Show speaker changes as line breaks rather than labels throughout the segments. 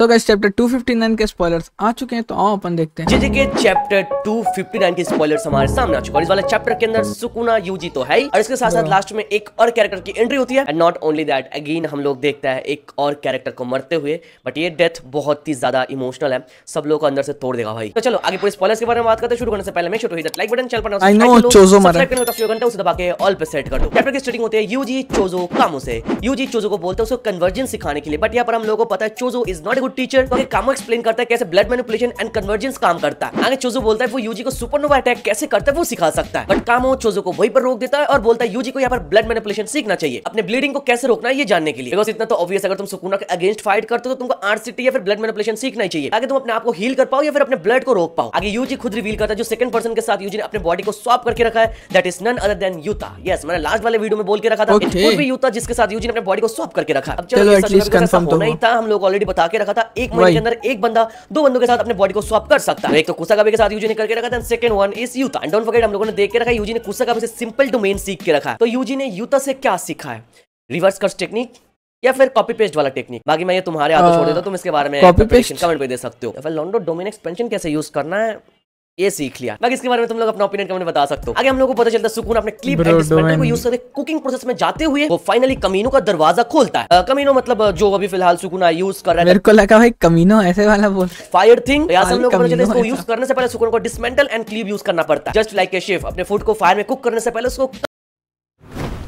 So guys chapter 259 के spoilers आ चुके हैं तो आओ अपन देखते हैं जेजे के चैप्टर 259 के स्पॉयलर्स हमारे सामने आ चुके हैं इस वाले चैप्टर के अंदर सुकुना यूजी तो है ही और इसके साथ साथ लास्ट में एक और कैरेक्टर की एंट्री होती है and not only that again हम लोग देखते हैं एक और कैरेक्टर को मरते हुए बट ये डेथ बहुत ही ज्यादा इमोशनल है सब लोगों को अंदर से तोड़ देगा भाई तो चलो आगे पूरे स्पॉयलर्स के बारे में बात करते हैं शुरू करने से पहले मैं छोटो हिट लाइक बटन चल पड़ना आई नो चोजो मारा सब्सक्राइब करने का घंटा उसे दबा के ऑल पे सेट कर दो चैप्टर की स्टार्टिंग होती है यूजी चोजो कामो से यूजी चोजो को बोलते हैं उसको कन्वर्जेंस सिखाने के लिए बट यहां पर हम लोगों को पता है Gojo is not good teacher तो काम एक्सप्लेन करता है कैसे ब्लड मेनिपुलेशन एंड कन्वर्जेंस काम करता है आगे चोजो बोलता है वो यूजी को सुपरनोवा अटैक कैसे करता है वो सिखा सकता है बट काम हो चोजो को वही पर रोक देता है और बोलता है यूजी को यहाँ पर ब्लड मेनिपुलेशन सीखना चाहिए अपने ब्लीडिंग को कैसे रोकना है ये जानने के लिए बिकॉज इतना तो ऑब्वियस अगर तुम सुकुना के अगेंस्ट फाइट करते हो तो तुमको सिटी या फिर ब्लड मेनिपुलेशन सीखना ही चाहिए आगे तुम अपने आप को हील कर पाओ या फिर अपने ब्लड को रोक पाओ आगे यूजी खुद रिवील करता है जो सेकंड पर्सन के साथ यूजी ने अपने बॉडी को स्वाप करके रखा है that is none other than Yuta yes मैंने लास्ट वाले वीडियो में बोल के रखा था okay. यूता जिसके साथ यूजी ने अपने बॉडी को स्वाप करके रखा अब चलो, चलो कंफर्म तो, तो नहीं था हम लोग ऑलरेडी बता के रखा रखा था एक महीने के अंदर एक बंदा दो बंदों के साथ अपने बॉडी को स्वाप कर सकता है एक तो कुसाकाबे के साथ यूजी ने करके रखा था second one is Yuta and don't forget हम लोगों ने देख के रखा यूजी ने कुसाकाबे से सिंपल डोमेन सीख के रखा तो यूजी ने यूता से क्या सीखा है रिवर्स कर्स टेक्निक या फिर कॉपी पेस्ट वाला टेक्निक बाकी मैं ये तुम्हारे हाथ छोड़ देता तुम इसके बारे में कमेंट पे दे सकते हो या फिर लॉन्डो डोमेन एक्सपेंशन कैसे यूज करना है ये सीख लिया बाकी इसके बारे में तुम लोग अपना ओपिनियन कमेंट बता सकते हो आगे हम लोगों को पता चलता है सुकून अपने क्लिप को यूज करके कुकिंग प्रोसेस में जाते हुए वो फाइनली कमीनो का दरवाजा खोलता है आ, कमीनो मतलब जो अभी फिलहाल सुकून यूज कर रहा है मेरे को लगा भाई कमीनो ऐसे वाला बोल फायर थिंग यहाँ से हम लोग पता चलता है इसको यूज करने से पहले सुकून को डिसमेंटल एंड क्लिप यूज करना पड़ता है जस्ट लाइक ए शेफ अपने फूड को फायर में कुक करने से पहले उसको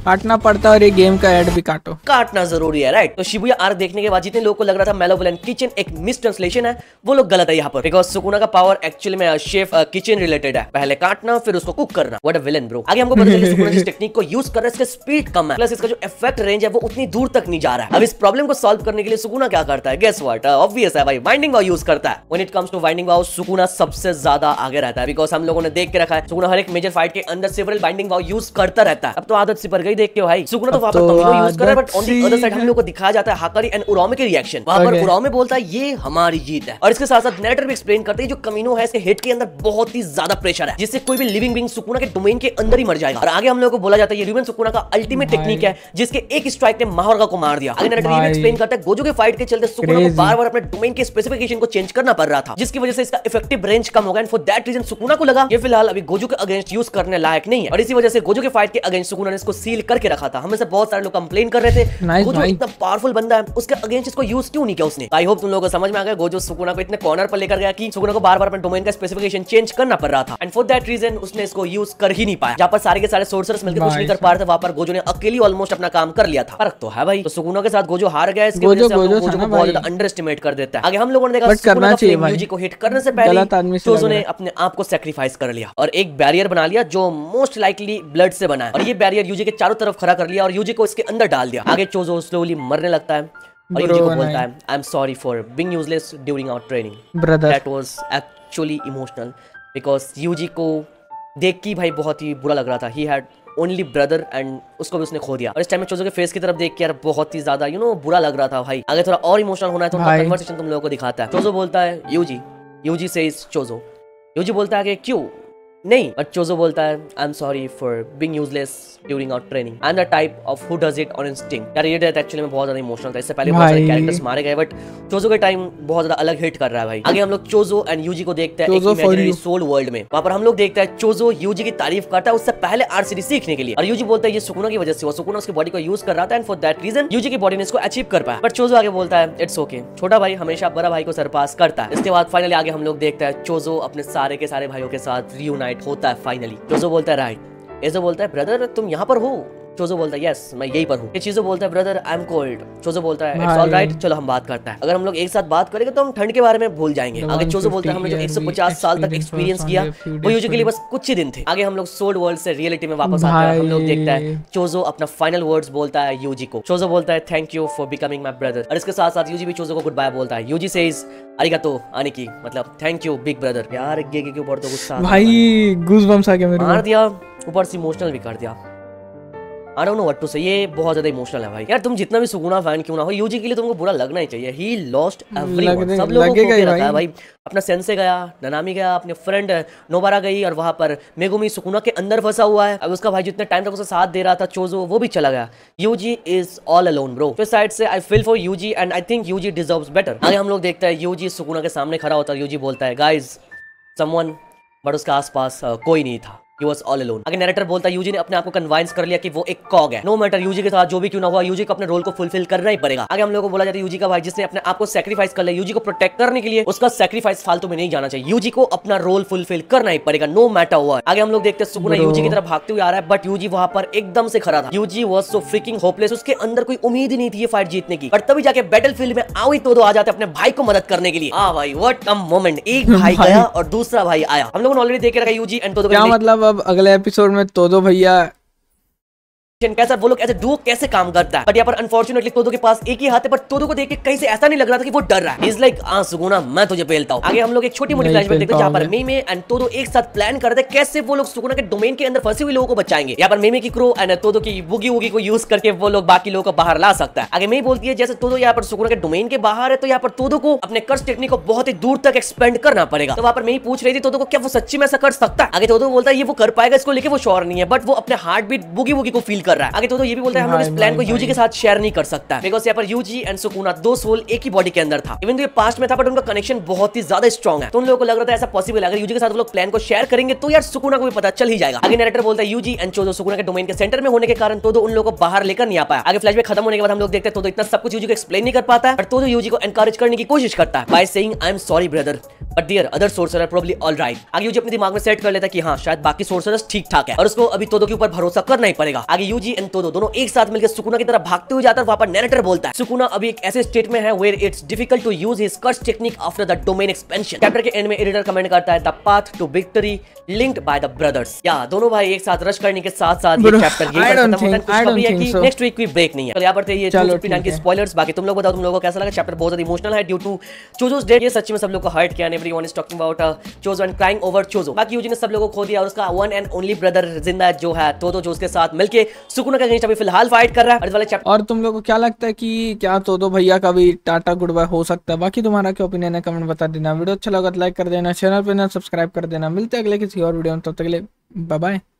काटना पड़ता है और ये गेम का एड भी काटो काटना जरूरी है राइट तो शिबुया आर्क देखने के बाद जितने लोगों को लग रहा था मेलोवलन किचन एक मिस ट्रांसलेशन है वो लोग गलत है यहाँ पर बिकॉज सुकुना का पावर एक्चुअली में शेफ किचन रिलेटेड है पहले काटना फिर उसको कुक करना वट विलन ब्रो आगे हमको पता सुकुना जिस टेक्निक को यूज कर रहा है इसका स्पीड कम है प्लस इसका जो इफेक्ट रेंज है वो उतनी दूर तक नहीं जा रहा है अब इस प्रॉब्लम को सोल्व करने के लिए सुकुना क्या करता है गेस वट ऑब्वियस है भाई वाइंडिंग वाव यूज करता है when it comes to winding वाव सुकुना सबसे ज्यादा आगे रहता है बिकॉज हम लोगों ने देख के रखा है सुकुना हर एक मेजर फाइट के अंदर सिवरल बाइंडिंग वाव यूज करता रहता है अब तो आदत सी पड़ गई ही देख के भाई सुकुना तो वहाँ पर तो तमिलो यूज कर रहा है but on the other side हम लोग को दिखाया जाता है हाकारी एंड उरामे के रिएक्शन वहाँ पर उरामे बोलता है ये हमारी जीत है और इसके साथ साथ नेटर भी एक्सप्लेन करते हैं जो कमीनो है इसके हेड के अंदर बहुत ही ज्यादा प्रेशर है जिससे कोई भी लिविंग बिंग सुकुना के डोमेन के अंदर ही मर जाएगा और आगे हम लोग को बोला जाता है ये रूबन सुकुना का अल्टीमेट टेक्निक है जिसके एक स्ट्राइक ने महावर्गा को मार दिया आगे नेटर ये एक्सप्लेन करता है गोजो के फाइट के चलते सुकुना को बार बार अपने डोमेन के स्पेसिफिकेशन को चेंज करना पड़ रहा था जिसकी वजह से इसका इफेक्टिव रेंज कम हो गया and for that reason Sukuna को लगा ये फिलहाल अभी गोजो के अगेंस्ट यूज करने लायक नहीं है और इसी वजह से गोजो के फाइट के अगेंस्ट सुकुना ने इसको सील फील करके रखा था हमें से बहुत सारे लोग कंप्लेन कर रहे थे गोजो इतना पावरफुल बंदा है उसके अगेंस्ट इसको यूज क्यों नहीं किया उसने आई होप तुम लोगों को समझ में आ गया गोजो सुकुना को इतने कॉर्नर पर लेकर गया कि सुकुना को बार बार अपने डोमेन का स्पेसिफिकेशन चेंज करना पड़ रहा था एंड फॉर दैट रीजन उसने इसको यूज कर ही नहीं पाया जहाँ पर सारे के सारे सोर्सर्स मिलकर कुछ नहीं कर पा रहे थे वहां पर गोजो ने अकेली ऑलमोस्ट अपना काम कर लिया था फर्क तो है भाई तो सुकुना के साथ गोजो हार गया इसके वजह से गोजो को बहुत ज्यादा अंडर एस्टिमेट कर देता है आगे हम लोगों ने देखा सुकुना चाहिए म्यूजिक को हिट करने से पहले सोजो तो ने अपने आप को सेक्रीफाइस कर लिया और एक बैरियर बना लिया जो मोस्ट लाइकली ब्लड से बना है और ये बैरियर यूजी के चारों चारों तरफ खड़ा कर लिया और यूजी को इसके अंदर डाल दिया आगे चोजो स्लोली मरने लगता है
और यूजी को बोलता है
I am sorry for being useless during our training that was actually emotional because Yuji को देख के भाई बहुत ही बुरा लग रहा था he had only brother and उसको भी उसने खो दिया और इस टाइम में चोजो के फेस की तरफ देख के यार बहुत ही ज्यादा यू नो बुरा लग रहा था भाई आगे थोड़ा और इमोशनल होना है तो कन्वर्सेशन तुम लोगों को दिखाता है चोजो बोलता है यूजी यूजी से चोजो यूजी बोलता है कि क्यों नहीं बट चोजो बोलता है I am sorry for being useless during our training and the type of who does it on instinct यार ये डेथ एक्चुअली में बहुत ज्यादा इमोशनल था इससे पहले बहुत सारे कैरेक्टर्स मारे गए बट चोजो के टाइम बहुत ज्यादा अलग हिट कर रहा है भाई आगे हम लोग चोजो एंड यूजी को देखते हैं एक इमेजिनरी सोल वर्ल्ड में वहां पर हम लोग देखते हैं चोजो यूजी की तारीफ करता है उससे पहले आरसीडी सीखने के लिए और यूजी बोलता है ये सुकुना की वजह से वो सुकुना उसकी बॉडी को यूज कर रहा था and for that reason Yuji की बॉडी ने इसको अचीव कर पाया बट चोजो आगे बोलता है इट्स ओके छोटा भाई हमेशा बड़ा भाई को सरपास करता है इसके बाद फाइनली आगे हम लोग देखते हैं चोजो अपने सारे के सारे भाइयों के साथ रियूनाइट राइट होता है फाइनली जोजो बोलता है राइट एजो बोलता है ब्रदर तुम यहाँ पर हो चोजो बोलता है यस मैं यही पर हूँ चीजो बोलता है brother I am cold Choso बोलता है इट्स ऑल राइट चलो हम बात करते हैं अगर हम लोग एक साथ बात करेंगे तो हम ठंड के बारे में भूल जाएंगे आगे चोजो बोलता है हमने जो 150 साल तक एक्सपीरियंस किया वो यूजुअली बस कुछ ही दिन थे आगे हम लोग सोल्ड वर्ल्ड से रियलिटी में वापस आते हैं हम लोग देखता है चोजो अपना फाइनल वर्ड्स बोलता है यूजी को चोजो बोलता है thank you for becoming my brother और इसके साथ साथ यूजी भी चोजो को गुड बाय बोलता है यूजी से तो आने की मतलब थैंक यू बिग ब्रदर यार गे के ऊपर तो गुस्सा भाई गूज आ गया मेरे मार दिया ऊपर से इमोशनल भी कर दिया I don't know what to say ये बहुत ज्यादा इमोशनल है भाई यार तुम जितना भी सुगुना फैन क्यों ना हो यूजी के लिए तुमको तो बुरा लगना ही चाहिए ही लॉस्ट एवरीवन सब लोगों को भाई।, भाई।, भाई अपना सेंसे गया ननामी गया अपने फ्रेंड नोबारा गई और वहां पर मेगुमी सुकुना के अंदर फंसा हुआ है अब उसका भाई जितने टाइम तक उसे साथ दे रहा था चोजो वो भी चला गया Yuji is all alone bro फिर साइड से I feel for Yuji and I think Yuji deserves better आगे हम लोग देखते हैं यूजी सुकुना के सामने खड़ा होता है यूजी बोलता है गाइज समवन बट उसके आसपास uh, कोई नहीं था He was all alone. अगर नरेटर बोलता यूजी ने अपने आप को कन्वाइंस कर लिया कि वो एक कॉग है नो मैटर यूजी के साथ जो भी क्यों ना हुआ यूजी को अपने रोल को फुलफिल करना ही पड़ेगा अगर हम लोगों को बोला जाता है यूजी का भाई जिसने अपने आप को सेक्रीफाइस कर लिया यूजी को प्रोटेक्ट करने के लिए उसका सेक्रीफाइस फालतू में नहीं जाना चाहिए यूजी को अपना रोल फुलफिल करना ही पड़ेगा नो मैटर हुआ आगे हम लोग देखते हैं सुगुना यूजी की तरफ भागते हुए आ रहा है बट यूजी वहां पर एकदम से खड़ा था Yuji was so freaking hopeless उसके अंदर कोई उम्मीद ही नहीं थी फाइट जीतने की बट तभी जाके बैटल फील्ड में आओ ही तो आ जाते अपने भाई को मदद करने के लिए हाँ भाई वट अ मोमेंट एक भाई गया और दूसरा भाई आया हम लोगों ने ऑलरेडी देख रखा यूजी एंड तो मतलब अब अगले एपिसोड में तो दो भैया कैसा वो लोग ऐसे डू कैसे काम करता है बट यहाँ पर अनफॉर्चुनेटली तोदो के पास एक ही हाथ है पर तोदो को देख के कहीं से ऐसा नहीं लग रहा था कि वो डर रहा है इज लाइक आ सुगुना मैं तुझे पेलता हूँ आगे हम लोग एक छोटी मोटी फ्लैशबैक देखते हैं जहाँ पर मेमे एंड तोदो एक साथ प्लान कर रहे कैसे वो लोग सुगुना के डोमेन के अंदर फंसे हुए लोगों को बचाएंगे यहाँ पर मेमे की क्रो एंड तोदो की बुगी वुगी को यूज करके वो लोग बाकी लोगों को बाहर ला सकता है आगे मैं बोलती है जैसे तोदो यहाँ पर सुगुना के डोमेन के बाहर है तो यहाँ पर तोदो को अपने कर्ज टेक्निक को बहुत ही दूर तक एक्सपेंड करना पड़ेगा तो वहाँ पर मैं पूछ रही थी तोदो को क्या वो सच्ची में ऐसा कर सकता है आगे तोदो बोलता है ये वो कर पाएगा इसको लेके वो शोर नहीं है बट वो अपने हार्ट बीट बुगी वुगी को फील कर कर रहा है आगे दोस्तों ये भी बोलते हैं हम लोग इस प्लान को यूजी के साथ शेयर नहीं कर सकता बिकॉज यहाँ पर यूजी एंड सुकुना दो सोल एक ही बॉडी के अंदर था इवन तो ये पास्ट में था बट उनका कनेक्शन बहुत ही ज्यादा स्ट्रॉग है तो उन लोगों को लग रहा था ऐसा पॉसिबल अगर यूजी के साथ लोग प्लान को शेयर करेंगे तो यार सुकुना को भी पता चल ही जाएगा आगे डायरेक्टर बोलता है यूजी एंड चोदो सुकुना के डोमेन के सेंटर में होने के कारण तो उन लोगों को बाहर लेकर नहीं आ पाया आगे फ्लैश में खत्म होने के बाद हम लोग देखते हैं तो इतना सब कुछ यूजी को एक्सप्लेन नहीं कर पाता है तो यूजी को एनकरेज करने की कोशिश करता है by saying I am sorry brother but dear other sorcerer probably all right आगे यूजी अपने दिमाग में सेट कर लेता है कि हाँ शायद बाकी सोर्सर ठीक ठाक है और उसको अभी तो के ऊपर भरोसा करना ही पड़ेगा आगे यूजी फूजी एंड तोनो दोनों एक साथ मिलकर सुकुना की तरफ भागते हुए जाता है वहां पर नैरेटर बोलता है सुकुना अभी एक ऐसे स्टेट में है where it's difficult to use his curse technique after the domain expansion chapter के एंड में एडिटर कमेंट करता है the path to victory linked by the brothers या दोनों भाई एक साथ रश करने के साथ साथ ये चैप्टर ये खत्म होता है नेक्स्ट वीक भी ब्रेक नहीं है यहां पर थे ये चूजू की स्पॉयलर्स बाकी तुम लोग बताओ तुम लोगों को कैसा लगा चैप्टर बहुत ज्यादा इमोशनल है ड्यू टू चोजोस डेट ये सच में सब लोग को हर्ट किया everyone is talking about Choso and crying over Choso बाकी यूजी ने सब लोगों को खो दिया और उसका वन एंड ओनली ब्रदर जिंदा जो है तो तो जो उसके साथ मिलके सुकुन का अगेंस्ट अभी फिलहाल फाइट कर रहा है वाले और तुम लोग को क्या लगता है कि क्या तो दो भैया का भी टाटा गुड बाय हो सकता है बाकी तुम्हारा क्या ओपिनियन है कमेंट बता देना वीडियो अच्छा लगा लाइक तो कर देना चैनल पर ना सब्सक्राइब कर देना मिलते अगले किसी और वीडियो में तब तक बाय